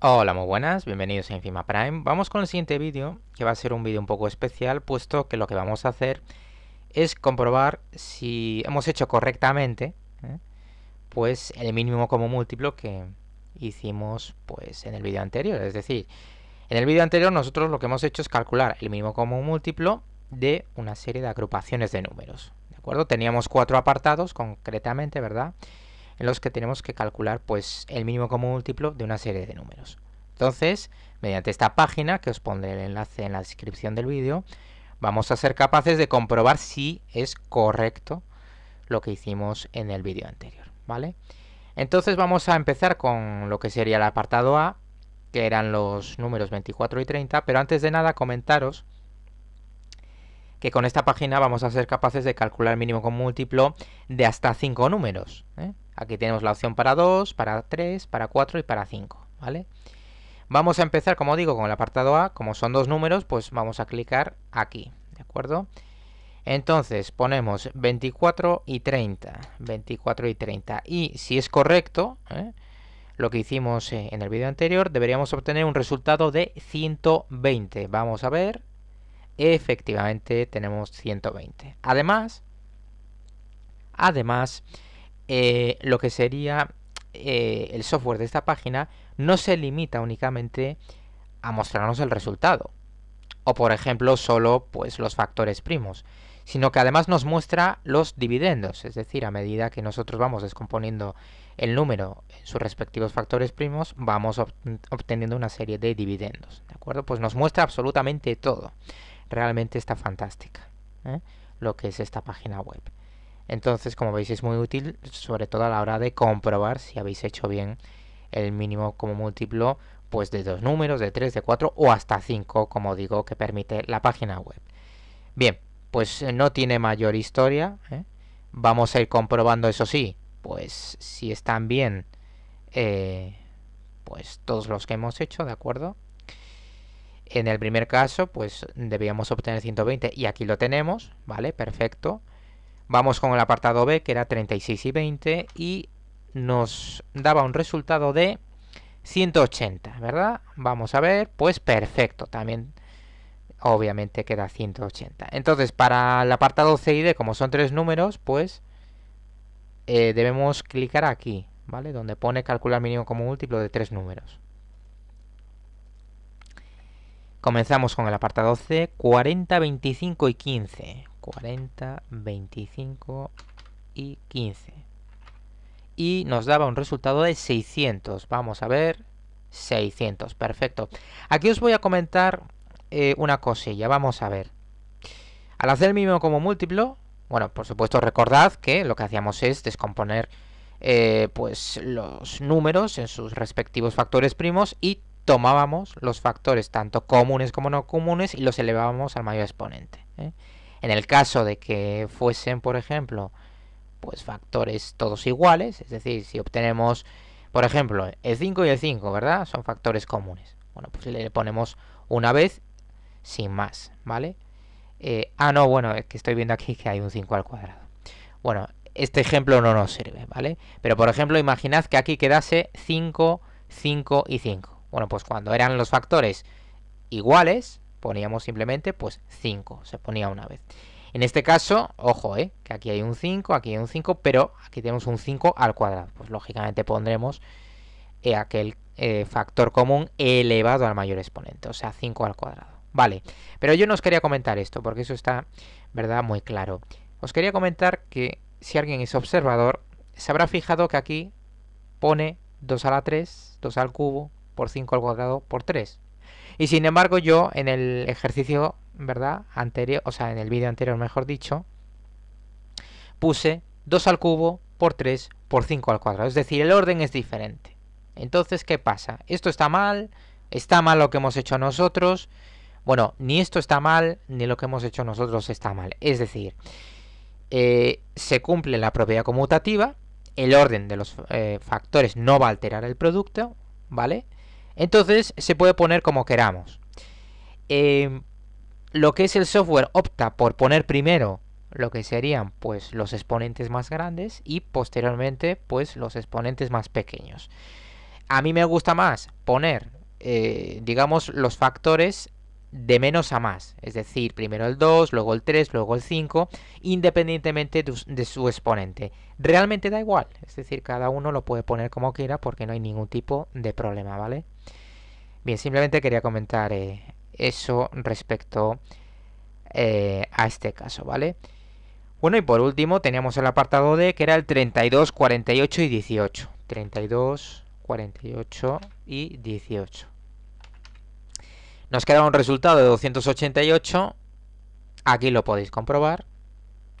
Hola, muy buenas, bienvenidos a Infima Prime. Vamos con el siguiente vídeo, que va a ser un vídeo un poco especial, puesto que lo que vamos a hacer es comprobar si hemos hecho correctamente ¿eh? pues el mínimo como múltiplo que hicimos pues en el vídeo anterior. Es decir, en el vídeo anterior nosotros lo que hemos hecho es calcular el mínimo como múltiplo de una serie de agrupaciones de números. ¿De acuerdo? Teníamos cuatro apartados concretamente, ¿verdad? En los que tenemos que calcular pues el mínimo común múltiplo de una serie de números. Entonces, mediante esta página, que os pondré el enlace en la descripción del vídeo, vamos a ser capaces de comprobar si es correcto lo que hicimos en el vídeo anterior, ¿vale? Entonces vamos a empezar con lo que sería el apartado A, que eran los números 24 y 30, pero antes de nada comentaros que con esta página vamos a ser capaces de calcular mínimo con múltiplo de hasta 5 números. ¿eh? Aquí tenemos la opción para 2, para 3, para 4 y para 5. ¿vale? Vamos a empezar, como digo, con el apartado A. Como son dos números, pues vamos a clicar aquí. ¿De acuerdo? Entonces ponemos 24 y 30. 24 y 30. Y si es correcto... ¿eh? lo que hicimos eh, en el vídeo anterior, deberíamos obtener un resultado de 120. Vamos a ver, efectivamente tenemos 120. Además, además eh, lo que sería eh, el software de esta página no se limita únicamente a mostrarnos el resultado o por ejemplo solo pues los factores primos sino que además nos muestra los dividendos es decir a medida que nosotros vamos descomponiendo el número en sus respectivos factores primos vamos obteniendo una serie de dividendos de acuerdo pues nos muestra absolutamente todo realmente está fantástica ¿eh? lo que es esta página web. Entonces, como veis, es muy útil, sobre todo a la hora de comprobar si habéis hecho bien el mínimo como múltiplo pues de dos números, de tres, de cuatro o hasta cinco, como digo, que permite la página web. Bien, pues eh, no tiene mayor historia. ¿eh? Vamos a ir comprobando, eso sí, pues si están bien, pues todos los que hemos hecho, ¿de acuerdo? En el primer caso, pues debíamos obtener 120 y aquí lo tenemos, ¿vale? Perfecto. Vamos con el apartado B, que era 36 y 20, y nos daba un resultado de 180, ¿verdad? Vamos a ver, pues perfecto, también obviamente queda 180. Entonces, para el apartado C y D, como son tres números, pues eh, debemos clicar aquí, ¿vale? Donde pone calcular mínimo como múltiplo de tres números. Comenzamos con el apartado C, 40, 25 y 15. 40, 25 y 15. Y nos daba un resultado de 600. Vamos a ver, 600, perfecto. Aquí os voy a comentar eh, una cosilla, vamos a ver. Al hacer el mínimo como múltiplo, bueno, por supuesto recordad que lo que hacíamos es descomponer eh, pues los números en sus respectivos factores primos y tomábamos los factores tanto comunes como no comunes y los elevábamos al mayor exponente. ¿eh? En el caso de que fuesen, por ejemplo, pues factores todos iguales, es decir, si obtenemos, por ejemplo, el 5 y el 5, ¿verdad? Son factores comunes. Bueno, pues le ponemos una vez sin más, ¿vale? Eh, ah, no, bueno, es que estoy viendo aquí que hay un 5 al cuadrado. Bueno, este ejemplo no nos sirve, ¿vale? Pero, por ejemplo, imaginad que aquí quedase 5, 5 y 5. Bueno, pues cuando eran los factores iguales, poníamos simplemente pues 5, se ponía una vez. En este caso, ojo, eh, que aquí hay un 5, aquí hay un 5, pero aquí tenemos un 5 al cuadrado. Pues lógicamente pondremos eh, aquel eh, factor común elevado al mayor exponente, o sea, 5 al cuadrado. Vale, pero yo no os quería comentar esto, porque eso está, ¿verdad?, muy claro. Os quería comentar que si alguien es observador, se habrá fijado que aquí pone 2 a la 3, 2 al cubo, por 5 al cuadrado por 3. Y sin embargo yo en el ejercicio, ¿verdad? Anterior, o sea, en el vídeo anterior, mejor dicho, puse 2 al cubo por 3 por 5 al cuadrado. Es decir, el orden es diferente. Entonces, ¿qué pasa? Esto está mal, está mal lo que hemos hecho nosotros. Bueno, ni esto está mal, ni lo que hemos hecho nosotros está mal. Es decir, eh, se cumple la propiedad conmutativa, el orden de los eh, factores no va a alterar el producto, ¿vale? Entonces se puede poner como queramos. Em, lo que es el software opta por poner primero lo que serían pues los exponentes más grandes y posteriormente pues los exponentes más pequeños. A mí me gusta más poner eh, digamos los factores de menos a más, es decir, primero el 2, luego el 3, luego el 5, independientemente de su exponente. Realmente da igual, es decir, cada uno lo puede poner como quiera porque no hay ningún tipo de problema, ¿vale? Bien, simplemente quería comentar eh, eso respecto eh, a este caso, ¿vale? Bueno, y por último teníamos el apartado D, que era el 32, 48 y 18. 32, 48 y 18. Nos queda un resultado de 288. Aquí lo podéis comprobar.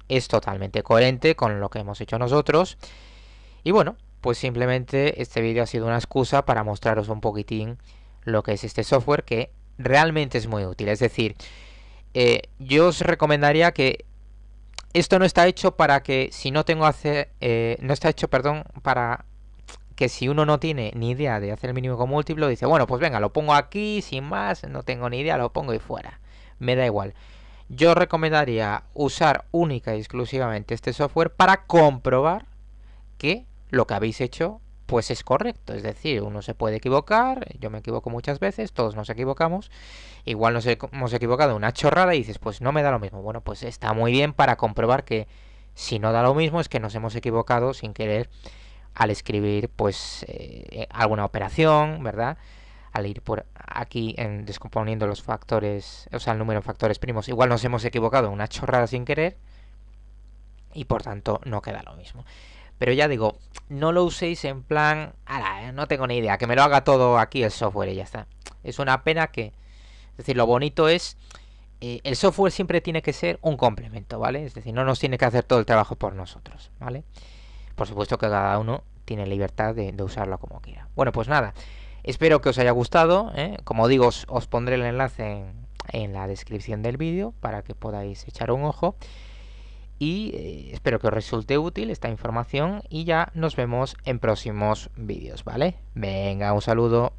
Es totalmente coherente con lo que hemos hecho nosotros. Y bueno, pues simplemente este vídeo ha sido una excusa para mostraros un poquitín lo que es este software que realmente es muy útil. Es decir, eh, yo os recomendaría que esto no está hecho para que si no tengo hacer, eh, no está hecho, perdón, para que si uno no tiene ni idea de hacer el mínimo con múltiplo, dice, bueno, pues venga, lo pongo aquí, sin más, no tengo ni idea, lo pongo y fuera. Me da igual. Yo recomendaría usar única y exclusivamente este software para comprobar que lo que habéis hecho pues es correcto. Es decir, uno se puede equivocar, yo me equivoco muchas veces, todos nos equivocamos, igual nos hemos equivocado una chorrada y dices, pues no me da lo mismo. Bueno, pues está muy bien para comprobar que si no da lo mismo es que nos hemos equivocado sin querer al escribir pues eh, eh, alguna operación, ¿verdad? Al ir por aquí en, descomponiendo los factores, o sea, el número de factores primos, igual nos hemos equivocado una chorrada sin querer y por tanto no queda lo mismo. Pero ya digo, no lo uséis en plan, eh, no tengo ni idea, que me lo haga todo aquí el software y ya está. Es una pena que, es decir, lo bonito es, eh, el software siempre tiene que ser un complemento, ¿vale? Es decir, no nos tiene que hacer todo el trabajo por nosotros, ¿vale? Por supuesto que cada uno tiene libertad de, usarlo como quiera. Bueno, pues nada, espero que os haya gustado, ¿eh? como digo, os, pondré el enlace en, en la descripción del vídeo para que podáis echar un ojo y eh, espero que os resulte útil esta información y ya nos vemos en próximos vídeos, ¿vale? Venga, un saludo.